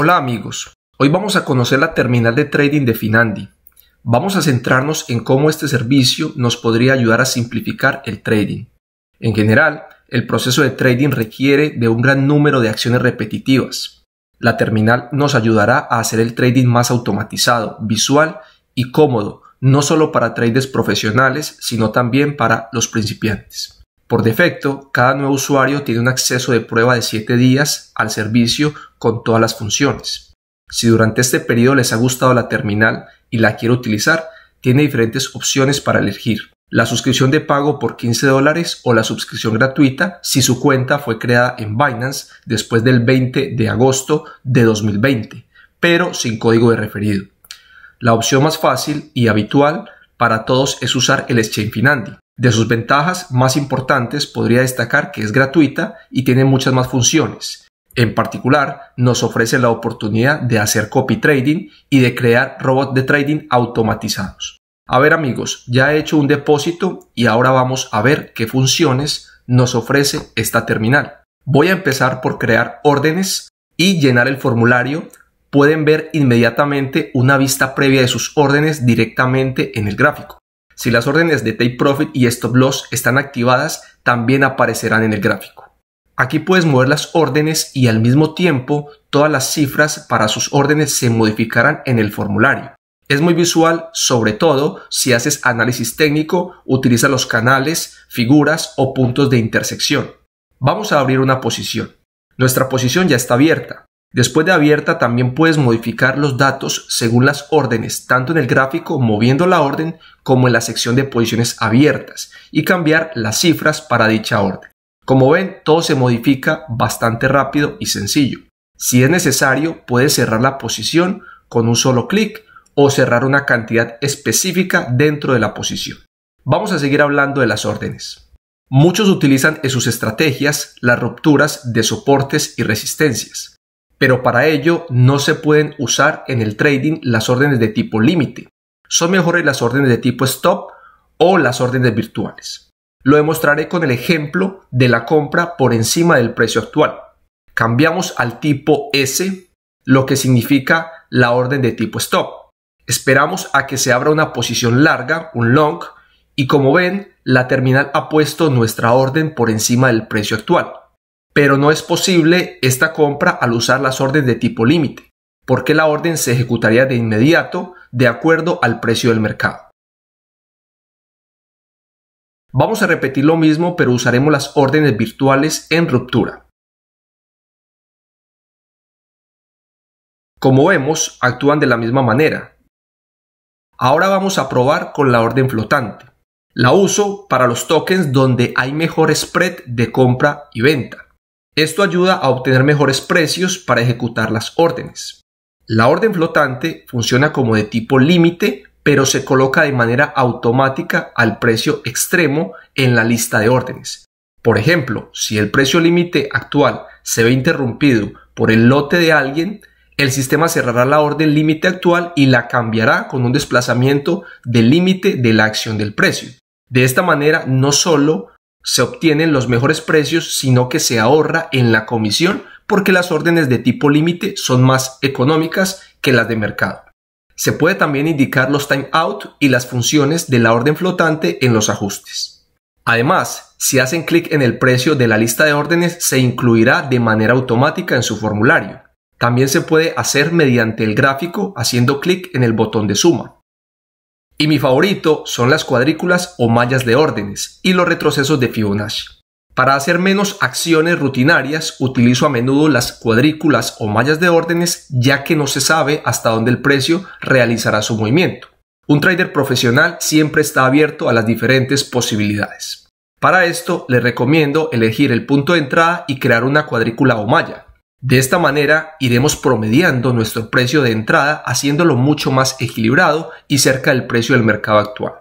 Hola amigos, hoy vamos a conocer la terminal de trading de Finandi. Vamos a centrarnos en cómo este servicio nos podría ayudar a simplificar el trading. En general, el proceso de trading requiere de un gran número de acciones repetitivas. La terminal nos ayudará a hacer el trading más automatizado, visual y cómodo, no solo para traders profesionales, sino también para los principiantes. Por defecto, cada nuevo usuario tiene un acceso de prueba de 7 días al servicio con todas las funciones. Si durante este periodo les ha gustado la terminal y la quiere utilizar, tiene diferentes opciones para elegir. La suscripción de pago por 15 dólares o la suscripción gratuita si su cuenta fue creada en Binance después del 20 de agosto de 2020, pero sin código de referido. La opción más fácil y habitual para todos es usar el Exchange Finandi, de sus ventajas más importantes podría destacar que es gratuita y tiene muchas más funciones. En particular, nos ofrece la oportunidad de hacer copy trading y de crear robots de trading automatizados. A ver amigos, ya he hecho un depósito y ahora vamos a ver qué funciones nos ofrece esta terminal. Voy a empezar por crear órdenes y llenar el formulario. Pueden ver inmediatamente una vista previa de sus órdenes directamente en el gráfico. Si las órdenes de Take Profit y Stop Loss están activadas, también aparecerán en el gráfico. Aquí puedes mover las órdenes y al mismo tiempo todas las cifras para sus órdenes se modificarán en el formulario. Es muy visual, sobre todo si haces análisis técnico, utiliza los canales, figuras o puntos de intersección. Vamos a abrir una posición. Nuestra posición ya está abierta. Después de abierta también puedes modificar los datos según las órdenes, tanto en el gráfico moviendo la orden como en la sección de posiciones abiertas y cambiar las cifras para dicha orden. Como ven, todo se modifica bastante rápido y sencillo. Si es necesario, puedes cerrar la posición con un solo clic o cerrar una cantidad específica dentro de la posición. Vamos a seguir hablando de las órdenes. Muchos utilizan en sus estrategias las rupturas de soportes y resistencias pero para ello no se pueden usar en el trading las órdenes de tipo límite. Son mejores las órdenes de tipo stop o las órdenes virtuales. Lo demostraré con el ejemplo de la compra por encima del precio actual. Cambiamos al tipo S, lo que significa la orden de tipo stop. Esperamos a que se abra una posición larga, un long, y como ven, la terminal ha puesto nuestra orden por encima del precio actual pero no es posible esta compra al usar las órdenes de tipo límite, porque la orden se ejecutaría de inmediato de acuerdo al precio del mercado. Vamos a repetir lo mismo, pero usaremos las órdenes virtuales en ruptura. Como vemos, actúan de la misma manera. Ahora vamos a probar con la orden flotante. La uso para los tokens donde hay mejor spread de compra y venta. Esto ayuda a obtener mejores precios para ejecutar las órdenes. La orden flotante funciona como de tipo límite, pero se coloca de manera automática al precio extremo en la lista de órdenes. Por ejemplo, si el precio límite actual se ve interrumpido por el lote de alguien, el sistema cerrará la orden límite actual y la cambiará con un desplazamiento del límite de la acción del precio. De esta manera, no solo se obtienen los mejores precios, sino que se ahorra en la comisión porque las órdenes de tipo límite son más económicas que las de mercado. Se puede también indicar los timeout y las funciones de la orden flotante en los ajustes. Además, si hacen clic en el precio de la lista de órdenes, se incluirá de manera automática en su formulario. También se puede hacer mediante el gráfico haciendo clic en el botón de suma. Y mi favorito son las cuadrículas o mallas de órdenes y los retrocesos de Fibonacci. Para hacer menos acciones rutinarias utilizo a menudo las cuadrículas o mallas de órdenes ya que no se sabe hasta dónde el precio realizará su movimiento. Un trader profesional siempre está abierto a las diferentes posibilidades. Para esto le recomiendo elegir el punto de entrada y crear una cuadrícula o malla. De esta manera iremos promediando nuestro precio de entrada haciéndolo mucho más equilibrado y cerca del precio del mercado actual.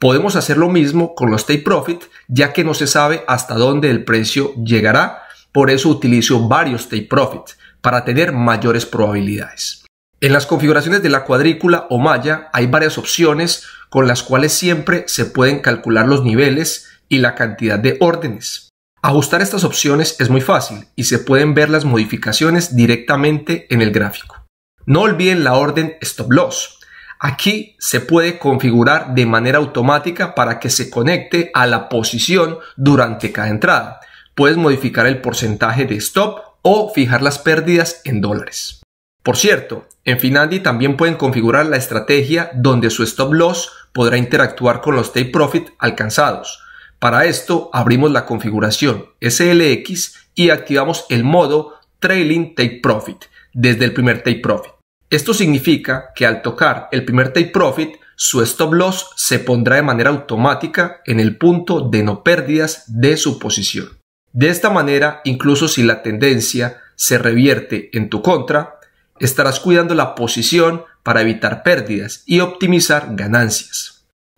Podemos hacer lo mismo con los take profit ya que no se sabe hasta dónde el precio llegará, por eso utilizo varios take profit para tener mayores probabilidades. En las configuraciones de la cuadrícula o malla hay varias opciones con las cuales siempre se pueden calcular los niveles y la cantidad de órdenes. Ajustar estas opciones es muy fácil y se pueden ver las modificaciones directamente en el gráfico. No olviden la orden Stop Loss. Aquí se puede configurar de manera automática para que se conecte a la posición durante cada entrada. Puedes modificar el porcentaje de stop o fijar las pérdidas en dólares. Por cierto, en Finandi también pueden configurar la estrategia donde su stop loss podrá interactuar con los take profit alcanzados para esto abrimos la configuración SLX y activamos el modo Trailing Take Profit desde el primer Take Profit. Esto significa que al tocar el primer Take Profit, su stop loss se pondrá de manera automática en el punto de no pérdidas de su posición. De esta manera, incluso si la tendencia se revierte en tu contra, estarás cuidando la posición para evitar pérdidas y optimizar ganancias.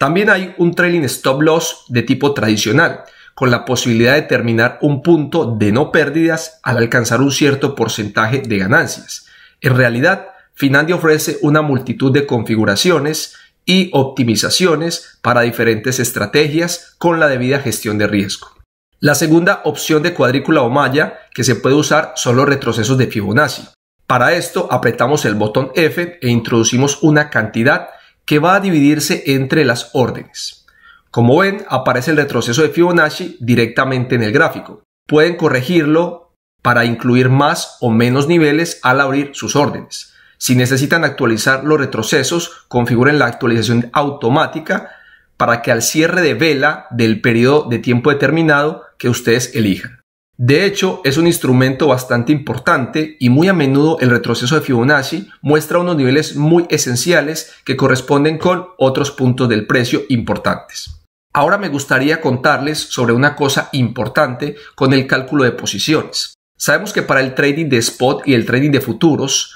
También hay un trailing stop loss de tipo tradicional, con la posibilidad de terminar un punto de no pérdidas al alcanzar un cierto porcentaje de ganancias. En realidad, Finandia ofrece una multitud de configuraciones y optimizaciones para diferentes estrategias con la debida gestión de riesgo. La segunda opción de cuadrícula o malla que se puede usar son los retrocesos de Fibonacci. Para esto apretamos el botón F e introducimos una cantidad que va a dividirse entre las órdenes. Como ven, aparece el retroceso de Fibonacci directamente en el gráfico. Pueden corregirlo para incluir más o menos niveles al abrir sus órdenes. Si necesitan actualizar los retrocesos, configuren la actualización automática para que al cierre de vela del periodo de tiempo determinado que ustedes elijan. De hecho, es un instrumento bastante importante y muy a menudo el retroceso de Fibonacci muestra unos niveles muy esenciales que corresponden con otros puntos del precio importantes. Ahora me gustaría contarles sobre una cosa importante con el cálculo de posiciones. Sabemos que para el trading de spot y el trading de futuros,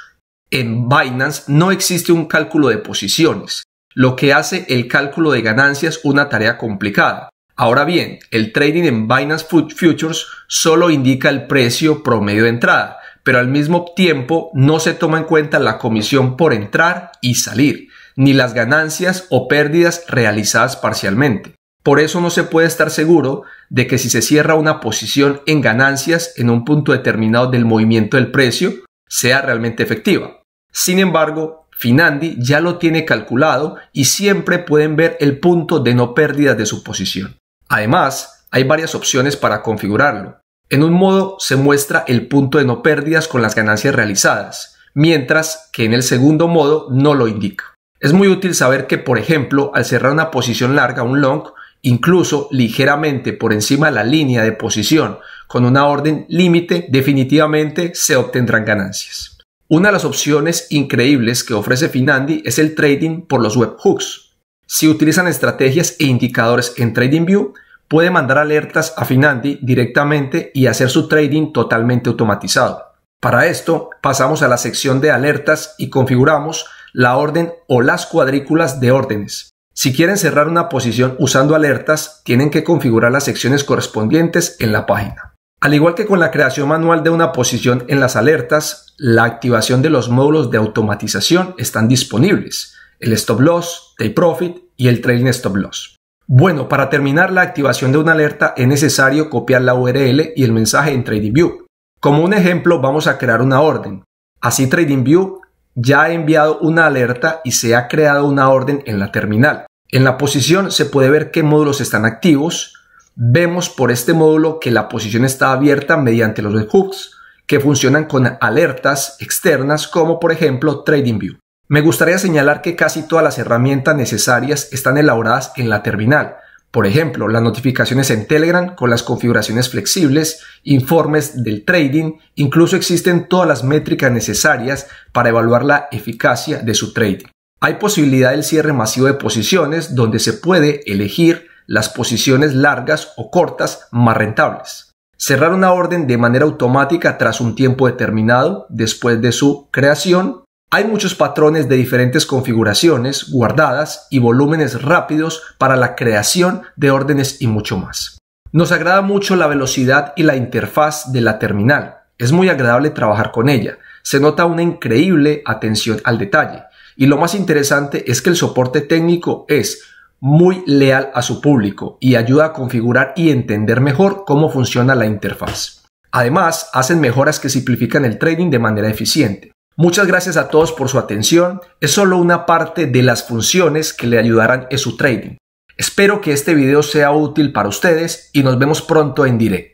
en Binance no existe un cálculo de posiciones, lo que hace el cálculo de ganancias una tarea complicada Ahora bien, el trading en Binance Futures solo indica el precio promedio de entrada, pero al mismo tiempo no se toma en cuenta la comisión por entrar y salir, ni las ganancias o pérdidas realizadas parcialmente. Por eso no se puede estar seguro de que si se cierra una posición en ganancias en un punto determinado del movimiento del precio, sea realmente efectiva. Sin embargo, Finandi ya lo tiene calculado y siempre pueden ver el punto de no pérdida de su posición. Además, hay varias opciones para configurarlo. En un modo se muestra el punto de no pérdidas con las ganancias realizadas, mientras que en el segundo modo no lo indica. Es muy útil saber que, por ejemplo, al cerrar una posición larga, un long, incluso ligeramente por encima de la línea de posición, con una orden límite, definitivamente se obtendrán ganancias. Una de las opciones increíbles que ofrece Finandi es el trading por los webhooks, si utilizan estrategias e indicadores en TradingView, puede mandar alertas a Finandi directamente y hacer su trading totalmente automatizado. Para esto, pasamos a la sección de alertas y configuramos la orden o las cuadrículas de órdenes. Si quieren cerrar una posición usando alertas, tienen que configurar las secciones correspondientes en la página. Al igual que con la creación manual de una posición en las alertas, la activación de los módulos de automatización están disponibles el stop loss, take profit y el trailing stop loss. Bueno, para terminar la activación de una alerta es necesario copiar la URL y el mensaje en TradingView. Como un ejemplo, vamos a crear una orden. Así TradingView ya ha enviado una alerta y se ha creado una orden en la terminal. En la posición se puede ver qué módulos están activos. Vemos por este módulo que la posición está abierta mediante los hooks que funcionan con alertas externas como por ejemplo TradingView. Me gustaría señalar que casi todas las herramientas necesarias están elaboradas en la terminal. Por ejemplo, las notificaciones en Telegram con las configuraciones flexibles, informes del trading, incluso existen todas las métricas necesarias para evaluar la eficacia de su trading. Hay posibilidad del cierre masivo de posiciones donde se puede elegir las posiciones largas o cortas más rentables. Cerrar una orden de manera automática tras un tiempo determinado después de su creación hay muchos patrones de diferentes configuraciones, guardadas y volúmenes rápidos para la creación de órdenes y mucho más. Nos agrada mucho la velocidad y la interfaz de la terminal. Es muy agradable trabajar con ella. Se nota una increíble atención al detalle. Y lo más interesante es que el soporte técnico es muy leal a su público y ayuda a configurar y entender mejor cómo funciona la interfaz. Además, hacen mejoras que simplifican el trading de manera eficiente. Muchas gracias a todos por su atención. Es solo una parte de las funciones que le ayudarán en su trading. Espero que este video sea útil para ustedes y nos vemos pronto en directo.